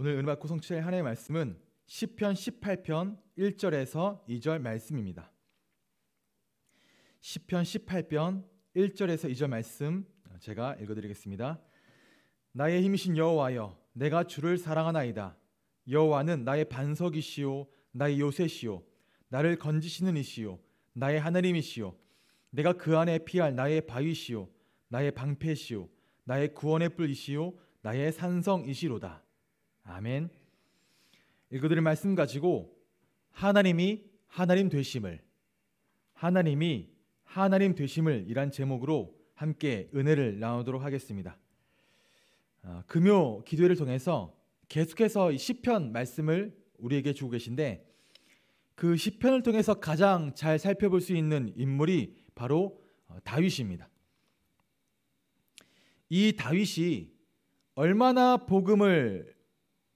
오늘 음악 구성 7의 하나의 말씀은 시편 18편 1절에서 2절 말씀입니다. 시편 18편 1절에서 2절 말씀 제가 읽어드리겠습니다. 나의 힘이신 여호와여, 내가 주를 사랑하나이다. 여호와는 나의 반석이시요, 나의 요새시요, 나를 건지시는 이시요, 나의 하나님이시요, 내가 그 안에 피할 나의 바위시요, 나의 방패시요, 나의 구원의 뿔이시요, 나의 산성이시로다. 아멘. 읽어드릴 말씀 가지고 하나님이 하나님 되심을 하나님이 하나님 되심을 이란 제목으로 함께 은혜를 나누도록 하겠습니다. 아, 금요 기도회를 통해서 계속해서 이 시편 말씀을 우리에게 주고 계신데 그 시편을 통해서 가장 잘 살펴볼 수 있는 인물이 바로 어, 다윗입니다. 이 다윗이 얼마나 복음을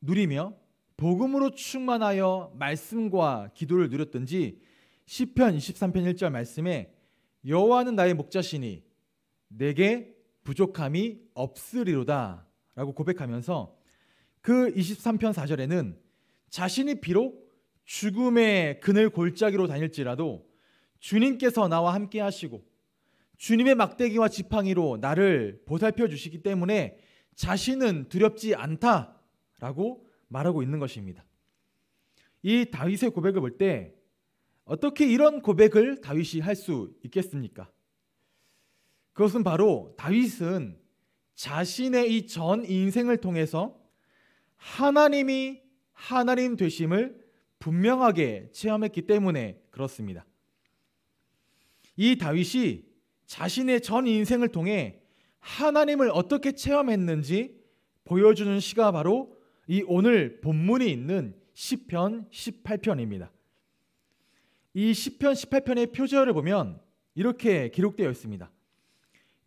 누리며 복음으로 충만하여 말씀과 기도를 누렸던지 시편 23편 1절 말씀에 여호와는 나의 목자시니 내게 부족함이 없으리로다라고 고백하면서 그 23편 4절에는 자신이 비록 죽음의 그늘 골짜기로 다닐지라도 주님께서 나와 함께 하시고 주님의 막대기와 지팡이로 나를 보살펴 주시기 때문에 자신은 두렵지 않다 라고 말하고 있는 것입니다. 이 다윗의 고백을 볼 때 어떻게 이런 고백을 다윗이 할 수 있겠습니까? 그것은 바로 다윗은 자신의 이 전 인생을 통해서 하나님이 하나님 되심을 분명하게 체험했기 때문에 그렇습니다. 이 다윗이 자신의 전 인생을 통해 하나님을 어떻게 체험했는지 보여주는 시가 바로 이 오늘 본문이 있는 시편 18편입니다. 이 시편 18편의 표절을 보면 이렇게 기록되어 있습니다.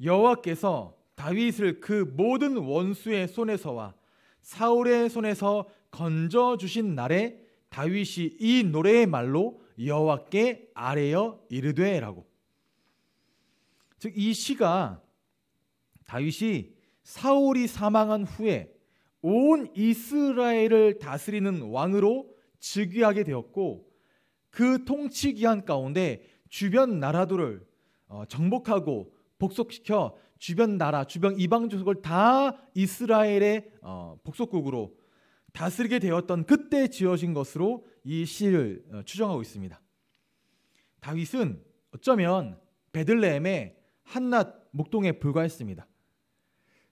여호와께서 다윗을 그 모든 원수의 손에서와 사울의 손에서 건져 주신 날에 다윗이 이 노래의 말로 여호와께 아뢰어 이르되라고. 즉 이 시가 다윗이 사울이 사망한 후에 온 이스라엘을 다스리는 왕으로 즉위하게 되었고 그 통치 기한 가운데 주변 나라들을 어, 정복하고 복속시켜 주변 나라, 주변 이방 조속을 다 이스라엘의 어, 복속국으로 다스리게 되었던 그때 지어진 것으로 이 시를 어, 추정하고 있습니다. 다윗은 어쩌면 베들레헴의 한낱 목동에 불과했습니다.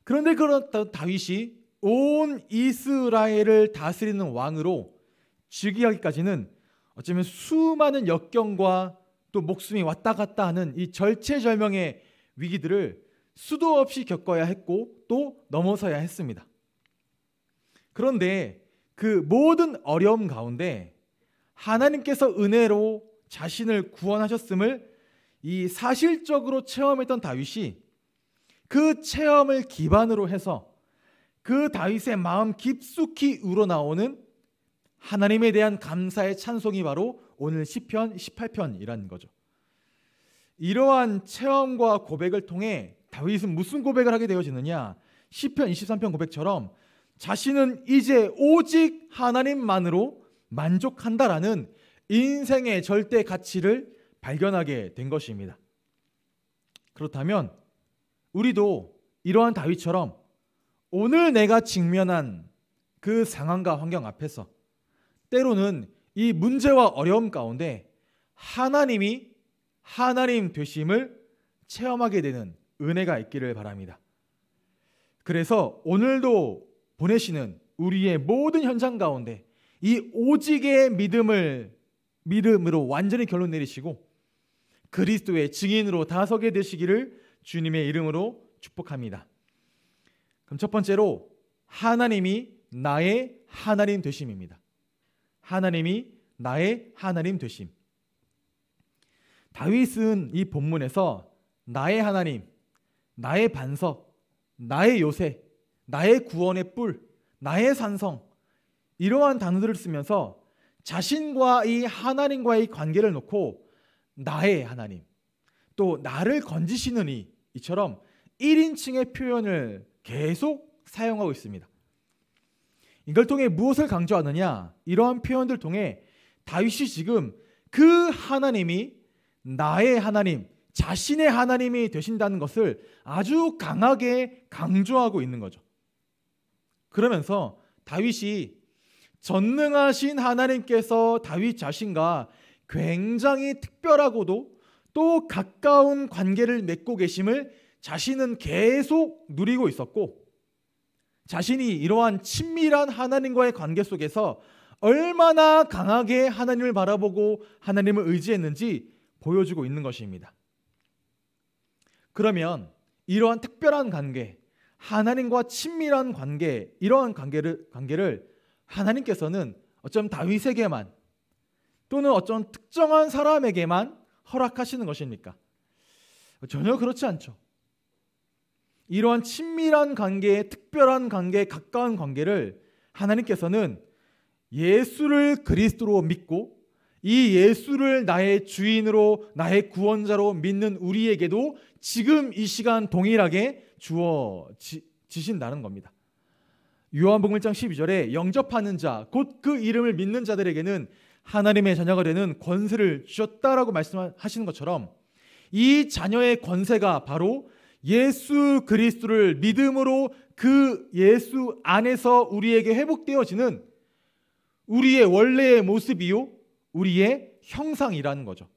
그런데 그런 다윗이 온 이스라엘을 다스리는 왕으로 즉위하기까지는 어쩌면 수많은 역경과 또 목숨이 왔다 갔다 하는 이 절체절명의 위기들을 수도 없이 겪어야 했고 또 넘어서야 했습니다. 그런데 그 모든 어려움 가운데 하나님께서 은혜로 자신을 구원하셨음을 이 사실적으로 체험했던 다윗이 그 체험을 기반으로 해서 그 다윗의 마음 깊숙이 우러나오는 하나님에 대한 감사의 찬송이 바로 오늘 시편 18편이라는 거죠. 이러한 체험과 고백을 통해 다윗은 무슨 고백을 하게 되어지느냐? 시편 23편 고백처럼 자신은 이제 오직 하나님만으로 만족한다라는 인생의 절대 가치를 발견하게 된 것입니다. 그렇다면 우리도 이러한 다윗처럼 오늘 내가 직면한 그 상황과 환경 앞에서 때로는 이 문제와 어려움 가운데 하나님이 하나님 되심을 체험하게 되는 은혜가 있기를 바랍니다. 그래서 오늘도 보내시는 우리의 모든 현장 가운데 이 오직의 믿음을 믿음으로 완전히 결론 내리시고 그리스도의 증인으로 다서게 되시기를 주님의 이름으로 축복합니다. 그럼 첫 번째로 하나님이 나의 하나님 되심입니다. 하나님이 나의 하나님 되심. 다윗은 이 본문에서 나의 하나님, 나의 반석, 나의 요새, 나의 구원의 뿔, 나의 산성 이러한 단어들을 쓰면서 자신과 이 하나님과의 관계를 놓고 나의 하나님 또 나를 건지시는 이처럼 1인칭의 표현을 계속 사용하고 있습니다. 이걸 통해 무엇을 강조하느냐? 이러한 표현들 통해 다윗이 지금 그 하나님이 나의 하나님, 자신의 하나님이 되신다는 것을 아주 강하게 강조하고 있는 거죠. 그러면서 다윗이 전능하신 하나님께서 다윗 자신과 굉장히 특별하고도 또 가까운 관계를 맺고 계심을 자신은 계속 누리고 있었고 자신이 이러한 친밀한 하나님과의 관계 속에서 얼마나 강하게 하나님을 바라보고 하나님을 의지했는지 보여주고 있는 것입니다. 그러면 이러한 특별한 관계, 하나님과 친밀한 관계, 이러한 관계를, 관계를 하나님께서는 어쩜 다윗에게만 또는 어쩜 특정한 사람에게만 허락하시는 것입니까? 전혀 그렇지 않죠. 이러한 친밀한 관계의 특별한 관계 가까운 관계를 하나님께서는 예수를 그리스도로 믿고 이 예수를 나의 주인으로 나의 구원자로 믿는 우리에게도 지금 이 시간 동일하게 주어지신다는 겁니다. 요한복음 1장 12절에 영접하는 자 곧 그 이름을 믿는 자들에게는 하나님의 자녀가 되는 권세를 주셨다라고 말씀하시는 것처럼 이 자녀의 권세가 바로 예수 그리스도를 믿음으로 그 예수 안에서 우리에게 회복되어지는 우리의 원래의 모습이요 우리의 형상이라는 거죠.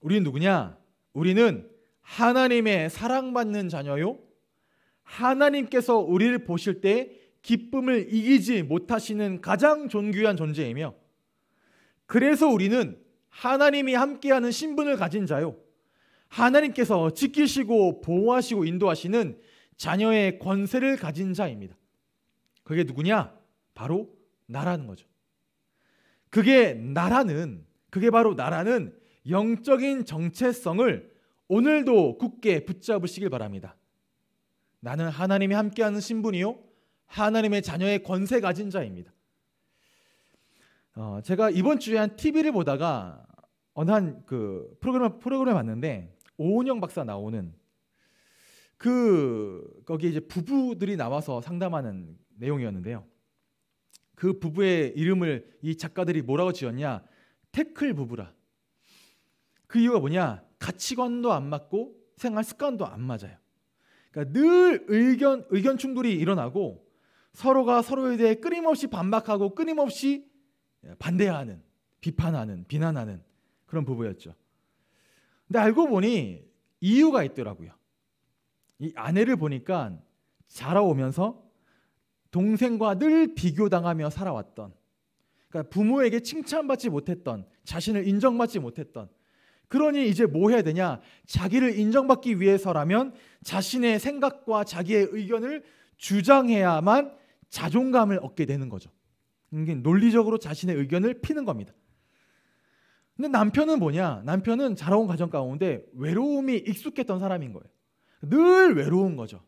우리는 누구냐? 우리는 하나님의 사랑받는 자녀요. 하나님께서 우리를 보실 때 기쁨을 이기지 못하시는 가장 존귀한 존재이며 그래서 우리는 하나님이 함께하는 신분을 가진 자요. 하나님께서 지키시고 보호하시고 인도하시는 자녀의 권세를 가진 자입니다. 그게 누구냐? 바로 나라는 거죠. 그게 나라는 그게 바로 나라는 영적인 정체성을 오늘도 굳게 붙잡으시길 바랍니다. 나는 하나님이 함께하는 신분이요 하나님의 자녀의 권세 가진 자입니다. 어, 제가 이번 주에 한 TV를 보다가 어느 한 그 프로그램 프로그램 봤는데 오은영 박사 나오는 그 거기 이제 부부들이 나와서 상담하는 내용이었는데요. 그 부부의 이름을 이 작가들이 뭐라고 지었냐? 태클 부부라. 그 이유가 뭐냐? 가치관도 안 맞고 생활 습관도 안 맞아요. 그러니까 늘 의견 의견 충돌이 일어나고 서로가 서로에 대해 끊임없이 반박하고 끊임없이 반대하는 비판하는 비난하는 그런 부부였죠. 근데 알고 보니 이유가 있더라고요. 이 아내를 보니까 자라오면서 동생과 늘 비교당하며 살아왔던 그러니까 부모에게 칭찬받지 못했던 자신을 인정받지 못했던 그러니 이제 뭐 해야 되냐? 자기를 인정받기 위해서라면 자신의 생각과 자기의 의견을 주장해야만 자존감을 얻게 되는 거죠. 이게 논리적으로 자신의 의견을 피는 겁니다. 근데 남편은 뭐냐? 남편은 자라온 가정 가운데 외로움이 익숙했던 사람인 거예요. 늘 외로운 거죠.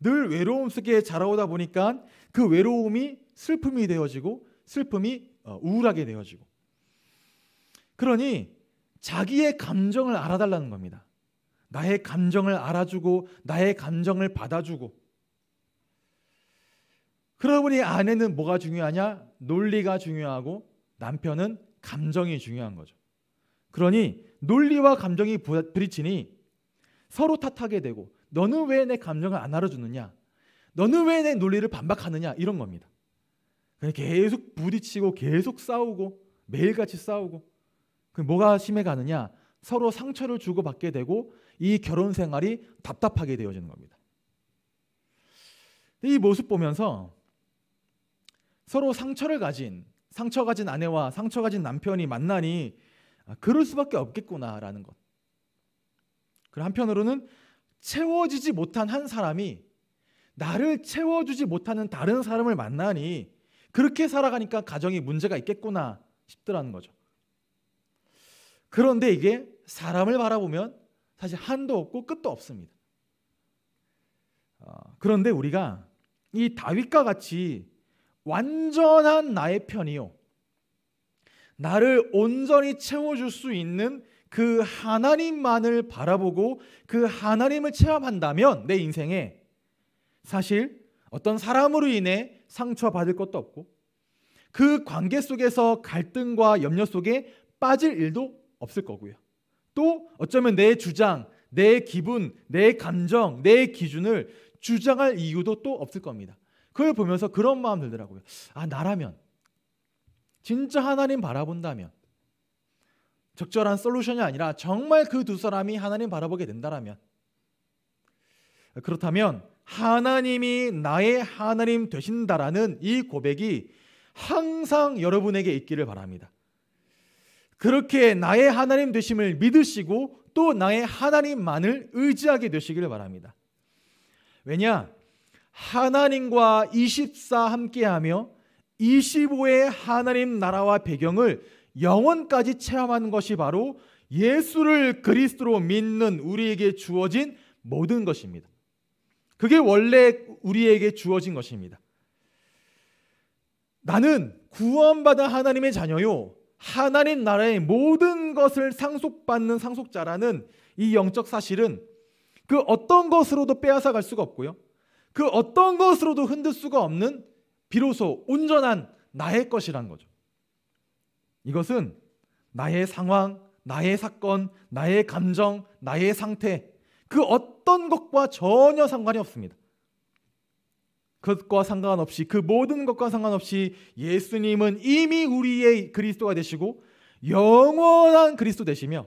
늘 외로움 속에 자라오다 보니까 그 외로움이 슬픔이 되어지고 슬픔이 어, 우울하게 되어지고. 그러니 자기의 감정을 알아달라는 겁니다. 나의 감정을 알아주고 나의 감정을 받아주고. 그러 보니 아내는 뭐가 중요하냐? 논리가 중요하고 남편은 감정이 중요한 거죠. 그러니 논리와 감정이 부딪히니 서로 탓하게 되고 너는 왜 내 감정을 안 알아주느냐? 너는 왜 내 논리를 반박하느냐? 이런 겁니다. 계속 부딪히고 계속 싸우고 매일같이 싸우고 그 뭐가 심해가느냐? 서로 상처를 주고받게 되고 이 결혼 생활이 답답하게 되어지는 겁니다. 이 모습 보면서 서로 상처를 가진 상처 가진 아내와 상처 가진 남편이 만나니 아, 그럴 수밖에 없겠구나라는 것. 그리고 한편으로는 채워지지 못한 한 사람이 나를 채워주지 못하는 다른 사람을 만나니 그렇게 살아가니까 가정에 문제가 있겠구나 싶더라는 거죠. 그런데 이게 사람을 바라보면 사실 한도 없고 끝도 없습니다. 어, 그런데 우리가 이 다윗과 같이 완전한 나의 편이요. 나를 온전히 채워줄 수 있는 그 하나님만을 바라보고 그 하나님을 체험한다면 내 인생에 사실 어떤 사람으로 인해 상처받을 것도 없고 그 관계 속에서 갈등과 염려 속에 빠질 일도 없을 거고요. 또 어쩌면 내 주장, 내 기분, 내 감정, 내 기준을 주장할 이유도 또 없을 겁니다. 그걸 보면서 그런 마음 들더라고요. 아, 나라면 진짜 하나님 바라본다면 적절한 솔루션이 아니라 정말 그 두 사람이 하나님 바라보게 된다라면 그렇다면 하나님이 나의 하나님 되신다라는 이 고백이 항상 여러분에게 있기를 바랍니다. 그렇게 나의 하나님 되심을 믿으시고 또 나의 하나님만을 의지하게 되시기를 바랍니다. 왜냐? 하나님과 24 함께하며 25의 하나님 나라와 배경을 영원까지 체험하는 것이 바로 예수를 그리스도로 믿는 우리에게 주어진 모든 것입니다. 그게 원래 우리에게 주어진 것입니다. 나는 구원받은 하나님의 자녀요. 하나님 나라의 모든 것을 상속받는 상속자라는 이 영적 사실은 그 어떤 것으로도 빼앗아 갈 수가 없고요. 그 어떤 것으로도 흔들 수가 없는 비로소 온전한 나의 것이란 거죠. 이것은 나의 상황, 나의 사건, 나의 감정, 나의 상태 그 어떤 것과 전혀 상관이 없습니다. 그것과 상관없이 그 모든 것과 상관없이 예수님은 이미 우리의 그리스도가 되시고 영원한 그리스도 되시며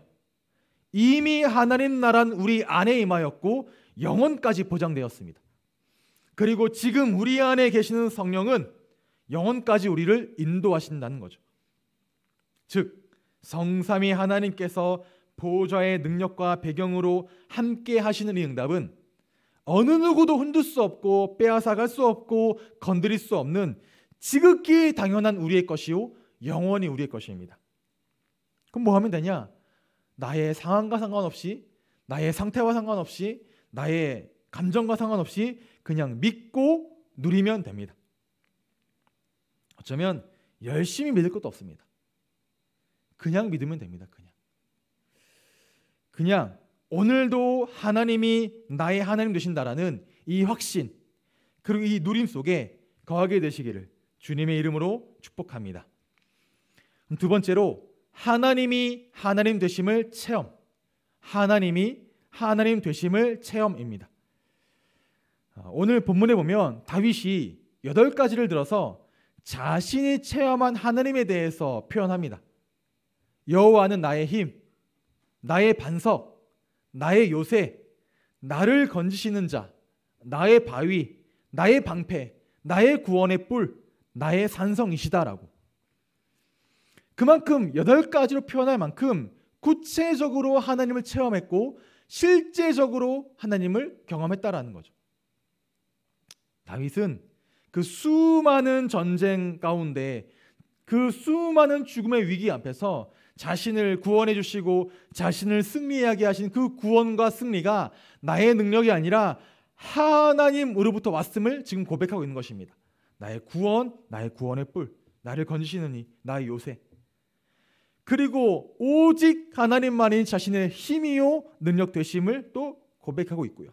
이미 하나님 나란 우리 안에 임하였고 영원까지 보장되었습니다. 그리고 지금 우리 안에 계시는 성령은 영원까지 우리를 인도하신다는 거죠. 즉 성삼위 하나님께서 보좌의 능력과 배경으로 함께 하시는 이 응답은 어느 누구도 흔들 수 없고 빼앗아갈 수 없고 건드릴 수 없는 지극히 당연한 우리의 것이요 영원히 우리의 것입니다. 그럼 뭐 하면 되냐? 나의 상황과 상관없이 나의 상태와 상관없이 나의 감정과 상관없이 그냥 믿고 누리면 됩니다. 어쩌면 열심히 믿을 것도 없습니다. 그냥 믿으면 됩니다. 그냥. 그냥 오늘도 하나님이 나의 하나님 되신다라는 이 확신 그리고 이 누림 속에 거하게 되시기를 주님의 이름으로 축복합니다. 두 번째로 하나님이 하나님 되심을 체험. 하나님이 하나님 되심을 체험입니다. 어, 오늘 본문에 보면 다윗이 여덟 가지를 들어서 자신이 체험한 하나님에 대해서 표현합니다. 여호와는 나의 힘, 나의 반석, 나의 요새, 나를 건지시는 자, 나의 바위, 나의 방패, 나의 구원의 뿔, 나의 산성이시다라고. 그만큼 여덟 가지로 표현할 만큼 구체적으로 하나님을 체험했고 실제적으로 하나님을 경험했다라는 거죠. 다윗은 그 수많은 전쟁 가운데 그 수많은 죽음의 위기 앞에서 자신을 구원해 주시고 자신을 승리하게 하신 그 구원과 승리가 나의 능력이 아니라 하나님으로부터 왔음을 지금 고백하고 있는 것입니다. 나의 구원, 나의 구원의 뿔, 나를 건지시는 이, 나의 요새. 그리고 오직 하나님만이 자신의 힘이요 능력 되심을 또 고백하고 있고요.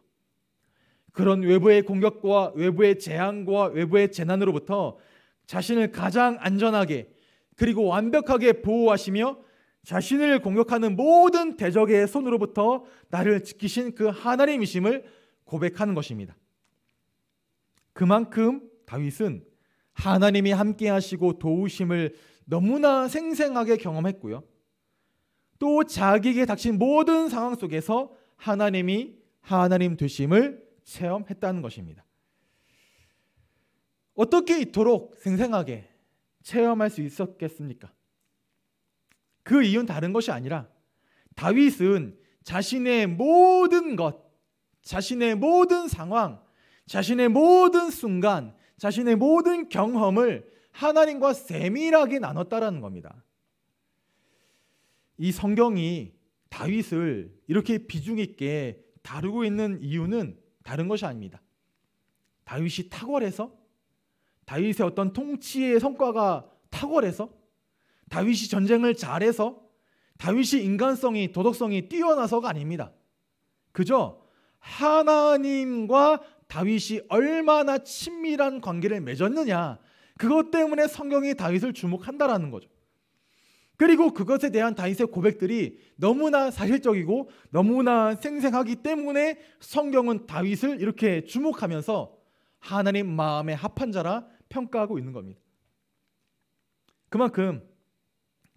그런 외부의 공격과 외부의 재앙과 외부의 재난으로부터 자신을 가장 안전하게 그리고 완벽하게 보호하시며 자신을 공격하는 모든 대적의 손으로부터 나를 지키신 그 하나님이심을 고백하는 것입니다. 그만큼 다윗은 하나님이 함께 하시고 도우심을 너무나 생생하게 경험했고요. 또 자기에게 닥친 모든 상황 속에서 하나님이 하나님 되심을 체험했다는 것입니다. 어떻게 이토록 생생하게 체험할 수 있었겠습니까? 그 이유는 다른 것이 아니라 다윗은 자신의 모든 것, 자신의 모든 상황, 자신의 모든 순간, 자신의 모든 경험을 하나님과 세밀하게 나눴다라는 겁니다. 이 성경이 다윗을 이렇게 비중 있게 다루고 있는 이유는 다른 것이 아닙니다. 다윗이 탁월해서 다윗의 어떤 통치의 성과가 탁월해서 다윗이 전쟁을 잘해서 다윗이 인간성이 도덕성이 뛰어나서가 아닙니다. 그저 하나님과 다윗이 얼마나 친밀한 관계를 맺었느냐 그것 때문에 성경이 다윗을 주목한다라는 거죠. 그리고 그것에 대한 다윗의 고백들이 너무나 사실적이고 너무나 생생하기 때문에 성경은 다윗을 이렇게 주목하면서 하나님 마음에 합한 자라 평가하고 있는 겁니다. 그만큼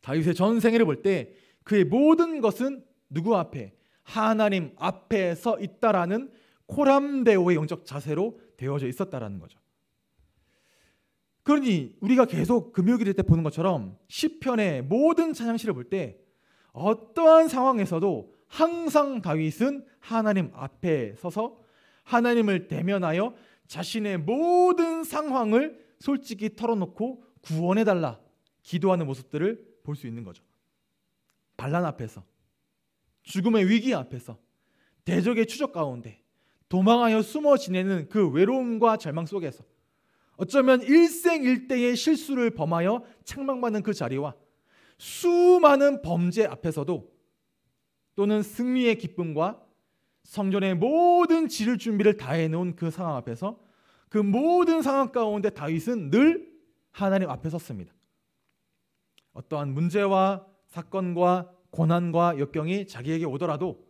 다윗의 전 생애를 볼 때 그의 모든 것은 누구 앞에 하나님 앞에 서 있다라는 코람데오의 영적 자세로 되어져 있었다라는 거죠. 그러니 우리가 계속 금요일도때 보는 것처럼 시편의 모든 찬양시를 볼 때 어떠한 상황에서도 항상 다윗은 하나님 앞에 서서 하나님을 대면하여 자신의 모든 상황을 솔직히 털어놓고 구원해 달라 기도하는 모습들을 볼 수 있는 거죠. 반란 앞에서 죽음의 위기 앞에서 대적의 추적 가운데 도망하여 숨어 지내는 그 외로움과 절망 속에서 어쩌면 일생일대의 실수를 범하여 책망받는 그 자리와 수많은 범죄 앞에서도 또는 승리의 기쁨과 성전의 모든 지를 준비를 다 해놓은 그 상황 앞에서 그 모든 상황 가운데 다윗은 늘 하나님 앞에 섰습니다. 어떠한 문제와 사건과 고난과 역경이 자기에게 오더라도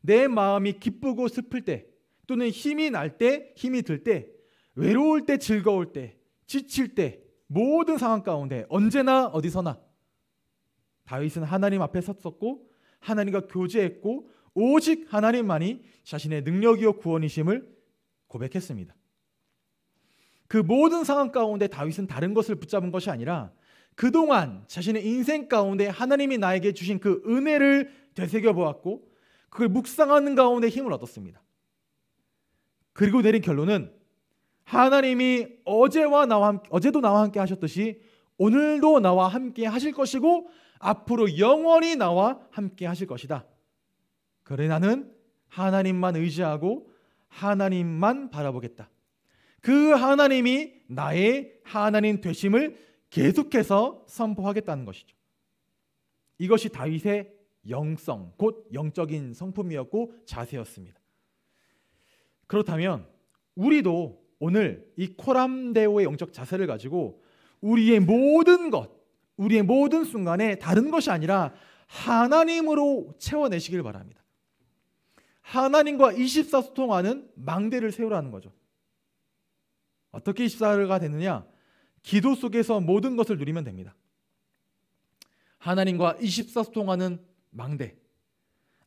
내 마음이 기쁘고 슬플 때 또는 힘이 날 때 힘이 들때 외로울 때 즐거울 때 지칠 때 모든 상황 가운데 언제나 어디서나 다윗은 하나님 앞에 섰었고 하나님과 교제했고 오직 하나님만이 자신의 능력이요 구원이심을 고백했습니다. 그 모든 상황 가운데 다윗은 다른 것을 붙잡은 것이 아니라 그동안 자신의 인생 가운데 하나님이 나에게 주신 그 은혜를 되새겨 보았고 그걸 묵상하는 가운데 힘을 얻었습니다. 그리고 내린 결론은 하나님이 어제와 나와 함께, 어제도 나와 함께 하셨듯이 오늘도 나와 함께 하실 것이고 앞으로 영원히 나와 함께 하실 것이다. 그래 나는 하나님만 의지하고 하나님만 바라보겠다. 그 하나님이 나의 하나님 되심을 계속해서 선포하겠다는 것이죠. 이것이 다윗의 영성, 곧 영적인 성품이었고 자세였습니다. 그렇다면 우리도 오늘 이 코람데오의 영적 자세를 가지고 우리의 모든 것, 우리의 모든 순간에 다른 것이 아니라 하나님으로 채워내시길 바랍니다. 하나님과 24수 통하는 망대를 세우라는 거죠. 어떻게 24가 되느냐? 기도 속에서 모든 것을 누리면 됩니다. 하나님과 24수 통하는 망대.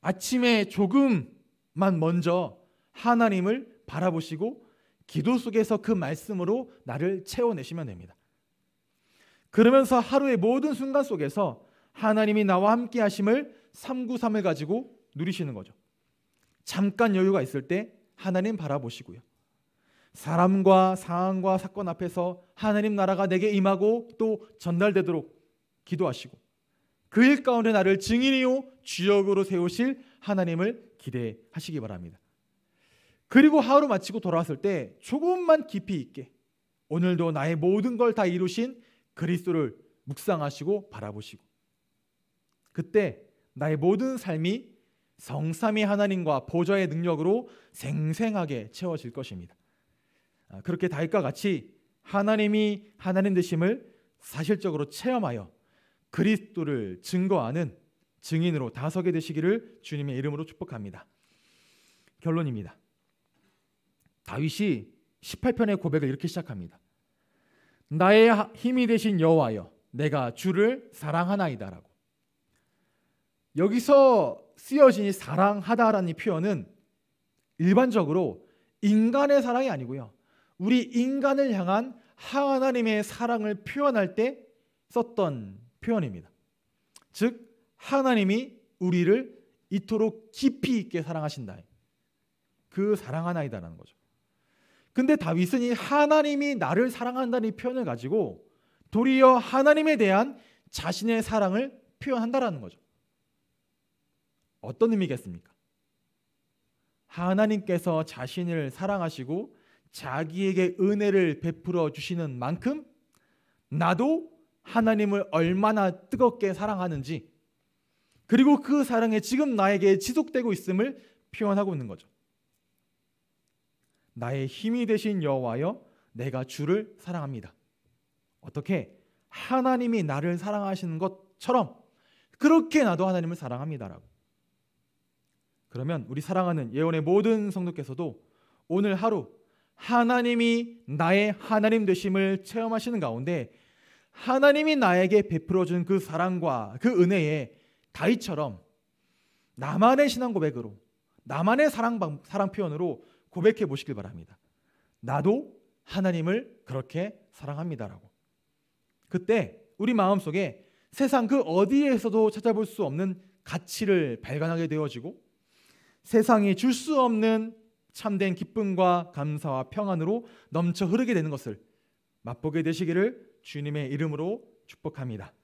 아침에 조금만 먼저 하나님을 바라보시고 기도 속에서 그 말씀으로 나를 채워내시면 됩니다. 그러면서 하루의 모든 순간 속에서 하나님이 나와 함께 하심을 393을 가지고 누리시는 거죠. 잠깐 여유가 있을 때 하나님 바라보시고요. 사람과 상황과 사건 앞에서 하나님 나라가 내게 임하고 또 전달되도록 기도하시고 그 일 가운데 나를 증인이요 주역으로 세우실 하나님을 기대하시기 바랍니다. 그리고 하루 마치고 돌아왔을 때 조금만 깊이 있게 오늘도 나의 모든 걸 다 이루신 그리스도를 묵상하시고 바라보시고 그때 나의 모든 삶이 성삼위 하나님과 보좌의 능력으로 생생하게 채워질 것입니다. 아, 그렇게 다윗과 같이 하나님이 하나님 되심을 사실적으로 체험하여 그리스도를 증거하는 증인으로 다서게 되시기를 주님의 이름으로 축복합니다. 결론입니다. 다윗이 18편의 고백을 이렇게 시작합니다. 나의 힘이 되신 여호와여 내가 주를 사랑하나이다라고. 여기서 쓰여진 이 사랑하다라는 이 표현은 일반적으로 인간의 사랑이 아니고요. 우리 인간을 향한 하나님의 사랑을 표현할 때 썼던 표현입니다. 즉 하나님이 우리를 이토록 깊이 있게 사랑하신다. 그 사랑하나이다라는 거죠. 근데 다윗은 이 하나님이 나를 사랑한다는 이 표현을 가지고 도리어 하나님에 대한 자신의 사랑을 표현한다라는 거죠. 어떤 의미겠습니까? 하나님께서 자신을 사랑하시고 자기에게 은혜를 베풀어 주시는 만큼 나도 하나님을 얼마나 뜨겁게 사랑하는지 그리고 그 사랑이 지금 나에게 지속되고 있음을 표현하고 있는 거죠. 나의 힘이 되신 여호와여 내가 주를 사랑합니다. 어떻게 하나님이 나를 사랑하시는 것처럼 그렇게 나도 하나님을 사랑합니다라고. 그러면 우리 사랑하는 예언의 모든 성도께서도 오늘 하루 하나님이 나의 하나님 되심을 체험하시는 가운데 하나님이 나에게 베풀어 준 그 사랑과 그 은혜에 다윗처럼 나만의 신앙 고백으로 나만의 사랑 사랑 표현으로 고백해 보시길 바랍니다. 나도 하나님을 그렇게 사랑합니다라고. 그때 우리 마음 속에 세상 그 어디에서도 찾아볼 수 없는 가치를 발견하게 되어지고 세상이 줄 수 없는 참된 기쁨과 감사와 평안으로 넘쳐 흐르게 되는 것을 맛보게 되시기를 주님의 이름으로 축복합니다.